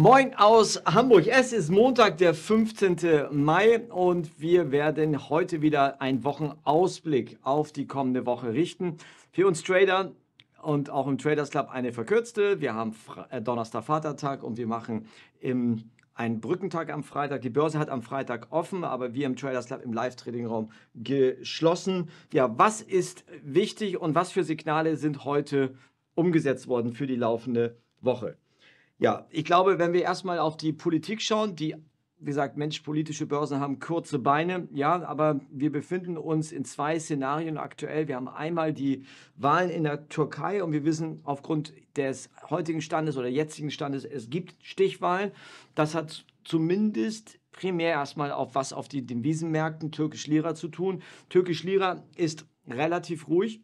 Moin aus Hamburg. Es ist Montag, der 15. Mai und wir werden heute wieder einen Wochenausblick auf die kommende Woche richten. Für uns Trader und auch im Traders Club eine verkürzte. Wir haben äh, Donnerstag Vatertag und wir machen im einen Brückentag am Freitag. Die Börse hat am Freitag offen, aber wir im Traders Club im Live-Trading-Raum geschlossen. Ja, was ist wichtig und was für Signale sind heute umgesetzt worden für die laufende Woche? Ja, ich glaube, wenn wir erstmal auf die Politik schauen, die wie gesagt, Mensch, politische Börsen haben kurze Beine. Ja, aber wir befinden uns in zwei Szenarien aktuell. Wir haben einmal die Wahlen in der Türkei und wir wissen aufgrund des heutigen Standes oder jetzigen Standes, es gibt Stichwahlen. Das hat zumindest primär erstmal auf was auf die Wiesenmärkten türkisch Lira zu tun. Türkisch Lira ist relativ ruhig.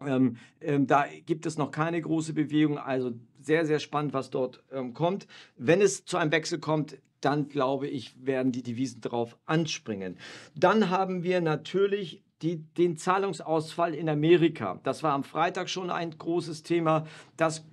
Ähm, ähm, da gibt es noch keine große Bewegung. Also sehr, sehr spannend, was dort ähm, kommt. Wenn es zu einem Wechsel kommt, dann glaube ich, werden die Devisen darauf anspringen. Dann haben wir natürlich die, den Zahlungsausfall in Amerika. Das war am Freitag schon ein großes Thema. Das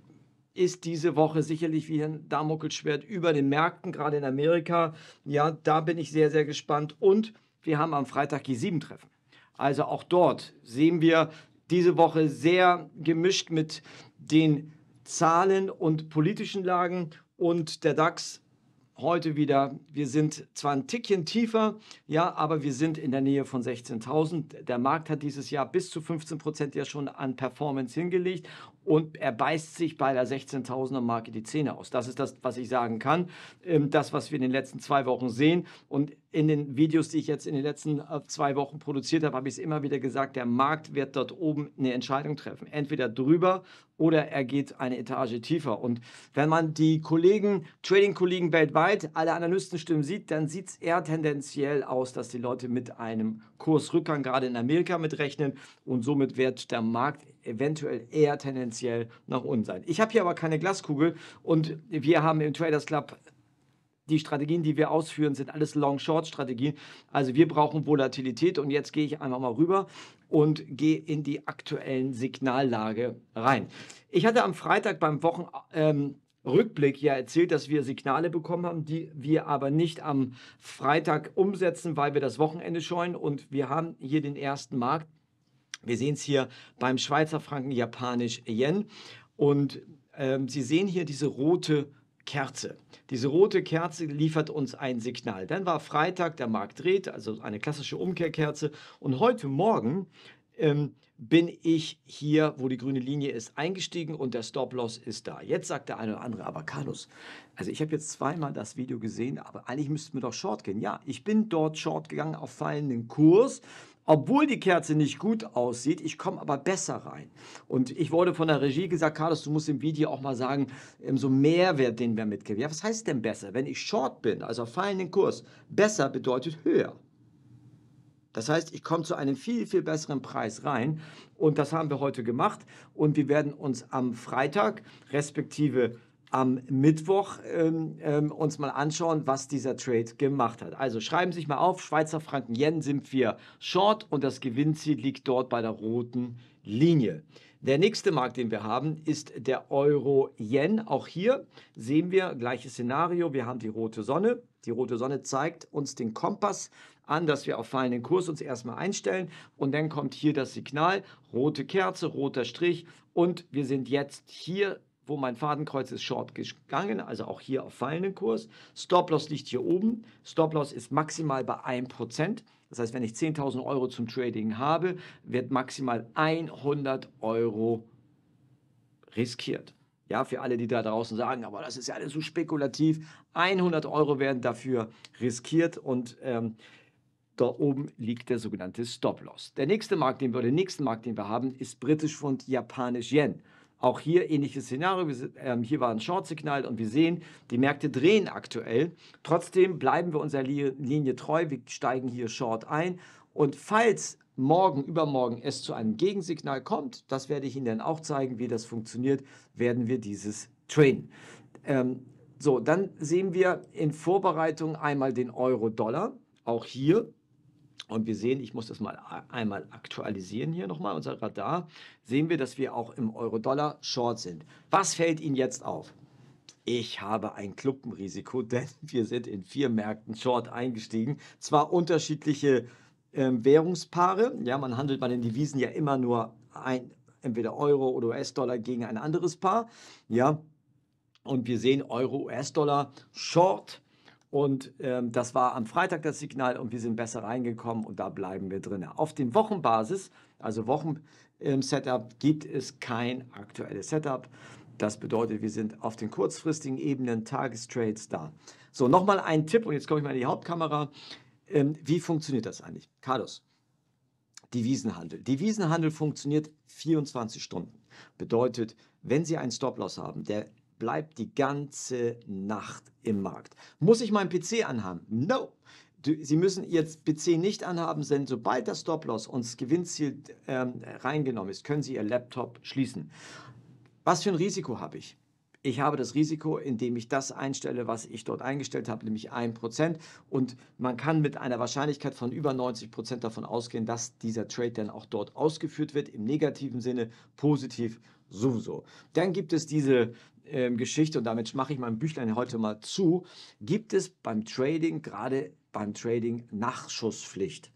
ist diese Woche sicherlich wie ein Damokelschwert über den Märkten, gerade in Amerika. Ja, da bin ich sehr, sehr gespannt. Und wir haben am Freitag G7-Treffen. Also auch dort sehen wir diese Woche sehr gemischt mit den Zahlen und politischen Lagen und der DAX heute wieder, wir sind zwar ein Tickchen tiefer, ja, aber wir sind in der Nähe von 16.000. Der Markt hat dieses Jahr bis zu 15 Prozent ja schon an Performance hingelegt und er beißt sich bei der 16.000er Marke die Zähne aus. Das ist das, was ich sagen kann. Ähm, das, was wir in den letzten zwei Wochen sehen und in den Videos, die ich jetzt in den letzten äh, zwei Wochen produziert habe, habe ich es immer wieder gesagt, der Markt wird dort oben eine Entscheidung treffen. Entweder drüber oder er geht eine Etage tiefer. Und wenn man die Kollegen, Trading-Kollegen weltweit, alle Analystenstimmen sieht, dann sieht es eher tendenziell aus, dass die Leute mit einem Kursrückgang gerade in Amerika mitrechnen und somit wird der Markt eventuell eher tendenziell nach unten sein. Ich habe hier aber keine Glaskugel und wir haben im Traders Club die Strategien, die wir ausführen, sind alles Long-Short-Strategien. Also wir brauchen Volatilität und jetzt gehe ich einfach mal rüber und gehe in die aktuellen Signallage rein. Ich hatte am Freitag beim Wochenrückblick ähm, ja erzählt, dass wir Signale bekommen haben, die wir aber nicht am Freitag umsetzen, weil wir das Wochenende scheuen und wir haben hier den ersten Markt wir sehen es hier beim Schweizer Franken, Japanisch, Yen. Und ähm, Sie sehen hier diese rote Kerze. Diese rote Kerze liefert uns ein Signal. Dann war Freitag, der Markt dreht, also eine klassische Umkehrkerze. Und heute Morgen ähm, bin ich hier, wo die grüne Linie ist, eingestiegen und der Stop-Loss ist da. Jetzt sagt der eine oder andere, aber Carlos, also ich habe jetzt zweimal das Video gesehen, aber eigentlich müssten wir doch Short gehen. Ja, ich bin dort Short gegangen auf fallenden Kurs, obwohl die Kerze nicht gut aussieht. Ich komme aber besser rein. Und ich wurde von der Regie gesagt, Carlos, du musst im Video auch mal sagen, ähm, so Mehrwert, den wir mitgeben. Ja, was heißt denn besser? Wenn ich short bin, also auf fallenden Kurs, besser bedeutet höher. Das heißt, ich komme zu einem viel, viel besseren Preis rein. Und das haben wir heute gemacht. Und wir werden uns am Freitag, respektive am Mittwoch ähm, ähm, uns mal anschauen, was dieser Trade gemacht hat. Also schreiben Sie sich mal auf, Schweizer Franken Yen sind wir short und das Gewinnziel liegt dort bei der roten Linie. Der nächste Markt, den wir haben, ist der Euro-Yen. Auch hier sehen wir gleiches Szenario. Wir haben die rote Sonne. Die rote Sonne zeigt uns den Kompass an, dass wir auf fallenden Kurs uns erstmal einstellen. Und dann kommt hier das Signal, rote Kerze, roter Strich. Und wir sind jetzt hier wo mein Fadenkreuz ist Short gegangen, also auch hier auf fallenden Kurs. Stop-Loss liegt hier oben. Stop-Loss ist maximal bei 1%. Das heißt, wenn ich 10.000 Euro zum Trading habe, wird maximal 100 Euro riskiert. Ja, für alle, die da draußen sagen, aber das ist ja alles so spekulativ. 100 Euro werden dafür riskiert und ähm, da oben liegt der sogenannte Stop-Loss. Der nächste Markt, den wir, den nächsten Markt, den wir haben, ist britisch Pfund, japanisch Yen. Auch hier ähnliches Szenario. Wir, ähm, hier war ein Short-Signal und wir sehen, die Märkte drehen aktuell. Trotzdem bleiben wir unserer Linie treu. Wir steigen hier Short ein. Und falls morgen, übermorgen es zu einem Gegensignal kommt, das werde ich Ihnen dann auch zeigen, wie das funktioniert, werden wir dieses trainen. Ähm, so, dann sehen wir in Vorbereitung einmal den Euro-Dollar. Auch hier und wir sehen, ich muss das mal einmal aktualisieren hier nochmal, unser Radar, sehen wir, dass wir auch im Euro-Dollar Short sind. Was fällt Ihnen jetzt auf? Ich habe ein Klumpenrisiko, denn wir sind in vier Märkten Short eingestiegen. Zwar unterschiedliche äh, Währungspaare, ja, man handelt bei den Devisen ja immer nur ein, entweder Euro oder US-Dollar gegen ein anderes Paar, ja. Und wir sehen Euro, US-Dollar Short und ähm, das war am Freitag das Signal und wir sind besser reingekommen und da bleiben wir drin. Auf den Wochenbasis, also Wochen-Setup, ähm, gibt es kein aktuelles Setup. Das bedeutet, wir sind auf den kurzfristigen Ebenen Tagestrades da. So, nochmal ein Tipp und jetzt komme ich mal in die Hauptkamera. Ähm, wie funktioniert das eigentlich? Carlos, Devisenhandel. Devisenhandel funktioniert 24 Stunden. Bedeutet, wenn Sie einen Stop-Loss haben, der bleibt die ganze Nacht im Markt. Muss ich meinen PC anhaben? No. Sie müssen jetzt PC nicht anhaben, denn sobald das Stop-Loss und das Gewinnziel ähm, reingenommen ist, können Sie Ihr Laptop schließen. Was für ein Risiko habe ich? ich habe das Risiko, indem ich das einstelle, was ich dort eingestellt habe, nämlich 1%. Und man kann mit einer Wahrscheinlichkeit von über 90% davon ausgehen, dass dieser Trade dann auch dort ausgeführt wird, im negativen Sinne, positiv sowieso. Dann gibt es diese äh, Geschichte, und damit mache ich mein Büchlein heute mal zu, gibt es beim Trading, gerade beim Trading, Nachschusspflicht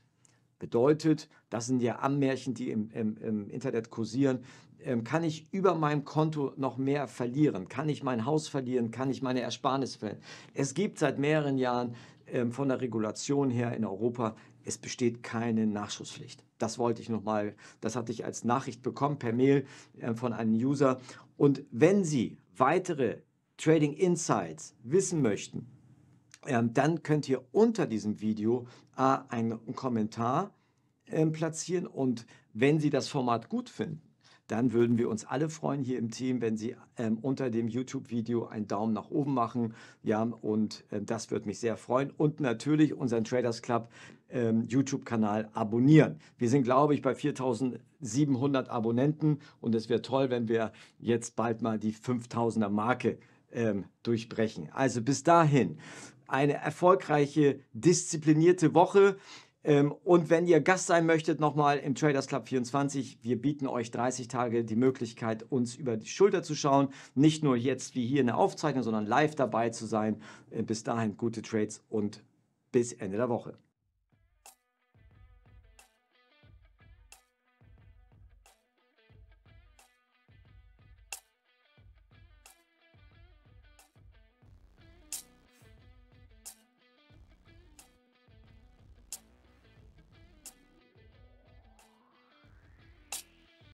bedeutet, das sind ja Ammärchen, die im, im, im, Internet kursieren, ähm, kann ich über meinem Konto noch mehr verlieren? Kann ich mein Haus verlieren? Kann ich meine Ersparnis verlieren? Es gibt seit mehreren Jahren ähm, von der Regulation her in Europa, es besteht keine Nachschusspflicht. Das wollte ich nochmal, das hatte ich als Nachricht bekommen per Mail ähm, von einem User. Und wenn Sie weitere Trading Insights wissen möchten, dann könnt ihr unter diesem Video äh, einen Kommentar platzieren und wenn Sie das Format gut finden, dann würden wir uns alle freuen hier im Team, wenn Sie ähm, unter dem YouTube-Video einen Daumen nach oben machen. Ja, und äh, das würde mich sehr freuen. Und natürlich unseren Traders Club ähm, YouTube-Kanal abonnieren. Wir sind, glaube ich, bei 4700 Abonnenten und es wäre toll, wenn wir jetzt bald mal die 5000er Marke ähm, durchbrechen. Also bis dahin eine erfolgreiche, disziplinierte Woche. Ähm, und wenn ihr Gast sein möchtet, nochmal im Traders Club 24, wir bieten euch 30 Tage die Möglichkeit, uns über die Schulter zu schauen. Nicht nur jetzt wie hier in der Aufzeichnung, sondern live dabei zu sein. Äh, bis dahin gute Trades und bis Ende der Woche.